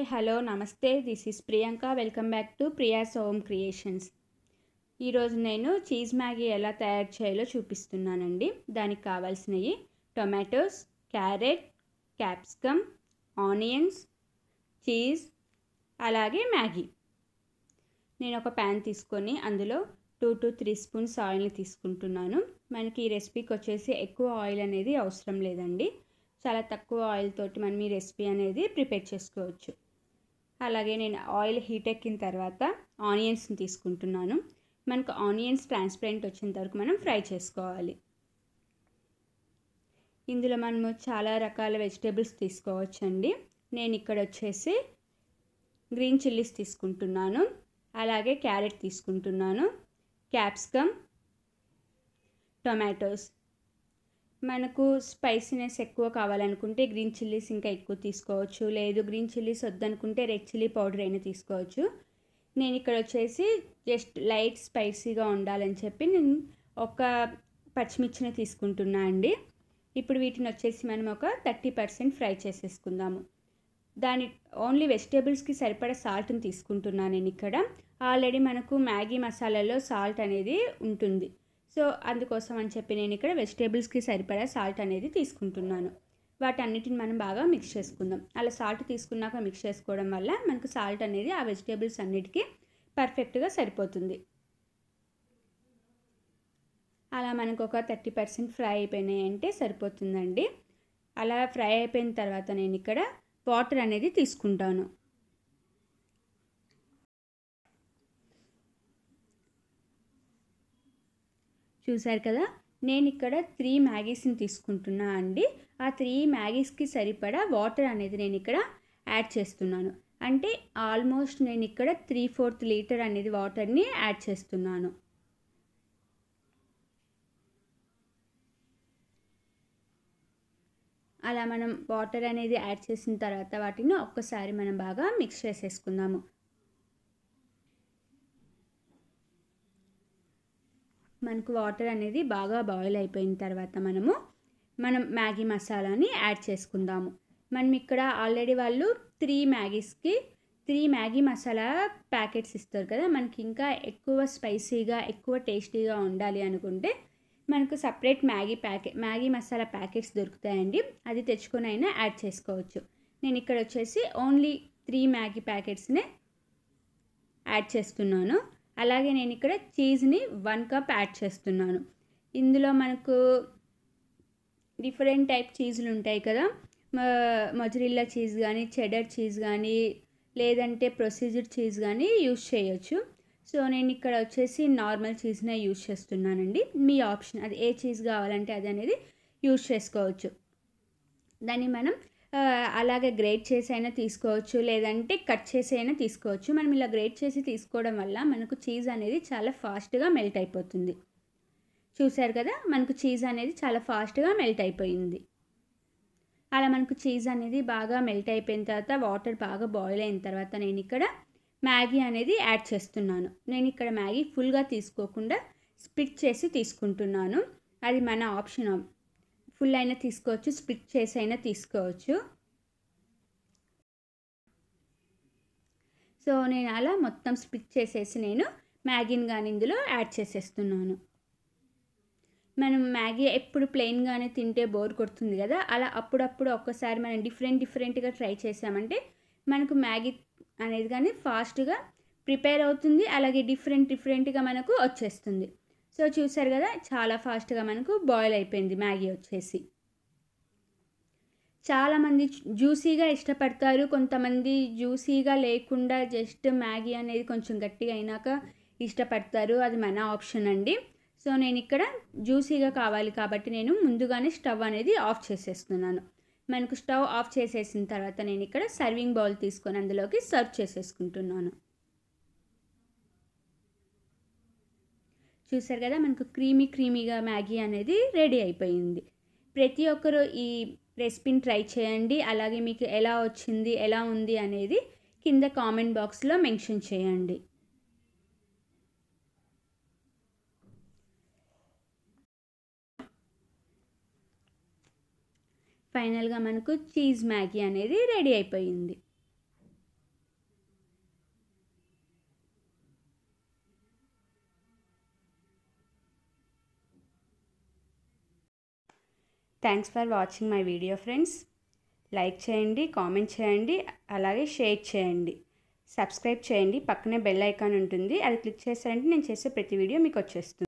hi hello నమస్తే this is Priyanka welcome back to Priya's home creations ఈరోజు నేను చీజ్ మ్యాగీ ఎలా తయారు చేయాలో చూపిస్తున్నానండి దానికి కావాల్సినవి tomatoes carrot capsicum onions cheese అలాగే మ్యాగీ నేను ఒక ప్యాన్ తీసుకొని అందులో టూ టు త్రీ స్పూన్స్ ఆయిల్ని తీసుకుంటున్నాను మనకి ఈ రెసిపీకి వచ్చేసి ఎక్కువ ఆయిల్ అనేది అవసరం లేదండి చాలా తక్కువ ఆయిల్ తోటి మనం ఈ రెసిపీ అనేది ప్రిపేర్ చేసుకోవచ్చు అలాగే నేను ఆయిల్ హీట్ ఎక్కిన తర్వాత ఆనియన్స్ని తీసుకుంటున్నాను మనకు ఆనియన్స్ ట్రాన్స్పరెంట్ వచ్చేంత వరకు మనం ఫ్రై చేసుకోవాలి ఇందులో మనము చాలా రకాల వెజిటేబుల్స్ తీసుకోవచ్చండి నేను ఇక్కడ వచ్చేసి గ్రీన్ చిల్లీస్ తీసుకుంటున్నాను అలాగే క్యారెట్ తీసుకుంటున్నాను క్యాప్సికమ్ టొమాటోస్ మనకు స్పైసీనెస్ ఎక్కువ కావాలనుకుంటే గ్రీన్ చిల్లీస్ ఇంకా ఎక్కువ తీసుకోవచ్చు లేదు గ్రీన్ చిల్లీస్ వద్దనుకుంటే రెడ్ చిల్లీ పౌడర్ అయినా తీసుకోవచ్చు నేను ఇక్కడ వచ్చేసి జస్ట్ లైట్ స్పైసీగా ఉండాలని చెప్పి నేను ఒక పచ్చిమిర్చిని తీసుకుంటున్నా అండి ఇప్పుడు వీటిని వచ్చేసి మనం ఒక థర్టీ పర్సెంట్ ఫ్రై చేసేసుకుందాము దాని ఓన్లీ వెజిటేబుల్స్కి సరిపడా సాల్ట్ని తీసుకుంటున్నాను నేను ఇక్కడ ఆల్రెడీ మనకు మ్యాగీ మసాలాలో సాల్ట్ అనేది ఉంటుంది సో అందుకోసం అని చెప్పి నేను ఇక్కడ వెజిటేబుల్స్కి సరిపడా సాల్ట్ అనేది తీసుకుంటున్నాను వాటన్నిటిని మనం బాగా మిక్స్ చేసుకుందాం అలా సాల్ట్ తీసుకున్నాక మిక్స్ చేసుకోవడం వల్ల మనకు సాల్ట్ అనేది ఆ వెజిటేబుల్స్ అన్నిటికీ పర్ఫెక్ట్గా సరిపోతుంది అలా మనకు ఒక థర్టీ పర్సెంట్ ఫ్రై అయిపోయినాయి అంటే సరిపోతుందండి అలా ఫ్రై అయిపోయిన తర్వాత నేను ఇక్కడ వాటర్ అనేది తీసుకుంటాను చూశారు కదా నేను ఇక్కడ త్రీ మ్యాగీస్ని తీసుకుంటున్నా అండి ఆ త్రీ మ్యాగీస్కి సరిపడా వాటర్ అనేది నేను ఇక్కడ యాడ్ చేస్తున్నాను అంటే ఆల్మోస్ట్ నేను ఇక్కడ త్రీ ఫోర్త్ లీటర్ అనేది వాటర్ని యాడ్ చేస్తున్నాను అలా మనం వాటర్ అనేది యాడ్ చేసిన తర్వాత వాటిని ఒక్కసారి మనం బాగా మిక్స్ చేసేసుకుందాము మనకు వాటర్ అనేది బాగా బాయిల్ అయిపోయిన తర్వాత మనము మనం మ్యాగీ మసాలాని యాడ్ చేసుకుందాము మనం ఇక్కడ ఆల్రెడీ వాళ్ళు త్రీ మ్యాగీస్కి త్రీ మ్యాగీ మసాలా ప్యాకెట్స్ ఇస్తారు కదా మనకి ఇంకా ఎక్కువ స్పైసీగా ఎక్కువ టేస్టీగా ఉండాలి అనుకుంటే మనకు separate Maggi packet Maggi masala packets దొరుకుతాయండి అది తెచ్చుకొని అయినా యాడ్ చేసుకోవచ్చు నేను ఇక్కడ వచ్చేసి ఓన్లీ త్రీ మ్యాగీ ప్యాకెట్స్నే యాడ్ చేస్తున్నాను అలాగే నేను ఇక్కడ చీజ్ని వన్ కప్ యాడ్ చేస్తున్నాను ఇందులో మనకు డిఫరెంట్ టైప్ చీజులు ఉంటాయి కదా మజరిల్లా చీజ్ కానీ చెడర్ చీజ్ కానీ లేదంటే ప్రొసీజర్ చీజ్ కానీ యూజ్ చేయొచ్చు సో నేను ఇక్కడ వచ్చేసి నార్మల్ చీజ్నే యూజ్ చేస్తున్నానండి మీ ఆప్షన్ అది ఏ చీజ్ కావాలంటే అది అనేది యూజ్ చేసుకోవచ్చు దాన్ని మనం అలాగే గ్రేట్ చేసి అయినా తీసుకోవచ్చు లేదంటే కట్ చేసి అయినా తీసుకోవచ్చు మనం ఇలా గ్రేట్ చేసి తీసుకోవడం వల్ల మనకు చీజ్ అనేది చాలా ఫాస్ట్గా మెల్ట్ అయిపోతుంది చూశారు కదా మనకు చీజ్ అనేది చాలా ఫాస్ట్గా మెల్ట్ అయిపోయింది అలా మనకు చీజ్ అనేది బాగా మెల్ట్ అయిపోయిన తర్వాత వాటర్ బాగా బాయిల్ అయిన తర్వాత నేను ఇక్కడ మ్యాగీ అనేది యాడ్ చేస్తున్నాను నేను ఇక్కడ మ్యాగీ ఫుల్గా తీసుకోకుండా స్పిట్ చేసి తీసుకుంటున్నాను అది మన ఆప్షన్ ఫుల్ అయినా తీసుకోవచ్చు స్ప్లిట్ చేసి అయినా తీసుకోవచ్చు సో నేను అలా మొత్తం స్ప్లిట్ చేసేసి నేను మ్యాగీని కానీ ఇందులో యాడ్ చేసేస్తున్నాను మనం మ్యాగీ ఎప్పుడు ప్లెయిన్గానే తింటే బోర్ కొడుతుంది కదా అలా అప్పుడప్పుడు ఒక్కసారి మనం డిఫరెంట్ డిఫరెంట్గా ట్రై చేసామంటే మనకు మ్యాగీ అనేది కానీ ఫాస్ట్గా ప్రిపేర్ అవుతుంది అలాగే డిఫరెంట్ డిఫరెంట్గా మనకు వచ్చేస్తుంది సో చూసారు కదా చాలా ఫాస్ట్గా మనకు బాయిల్ అయిపోయింది మ్యాగీ వచ్చేసి చాలామంది జ్యూసీగా ఇష్టపడతారు కొంతమంది జ్యూసీగా లేకుండా జస్ట్ మ్యాగీ అనేది కొంచెం గట్టిగా అయినాక ఇష్టపడతారు అది మన ఆప్షన్ అండి సో నేను ఇక్కడ జ్యూసీగా కావాలి కాబట్టి నేను ముందుగానే స్టవ్ అనేది ఆఫ్ చేసేస్తున్నాను మనకు స్టవ్ ఆఫ్ చేసేసిన తర్వాత నేను ఇక్కడ సర్వింగ్ బౌల్ తీసుకొని అందులోకి సర్వ్ చేసేసుకుంటున్నాను చూసారు కదా మనకు క్రీమీ క్రీమీగా మ్యాగీ అనేది రెడీ అయిపోయింది ప్రతి ఒక్కరూ ఈ రెసిపీని ట్రై చేయండి అలాగే మీకు ఎలా వచ్చింది ఎలా ఉంది అనేది కింద కామెంట్ బాక్స్లో మెన్షన్ చేయండి ఫైనల్గా మనకు చీజ్ మ్యాగీ అనేది రెడీ అయిపోయింది thanks for watching my video friends like చేయండి కామెంట్ చేయండి అలాగే షేర్ చేయండి సబ్స్క్రైబ్ చేయండి పక్కనే బెల్ ఐకాన్ ఉంటుంది అది క్లిక్ చేశారంటే నేను చేసే ప్రతి వీడియో మీకు వచ్చేస్తుంది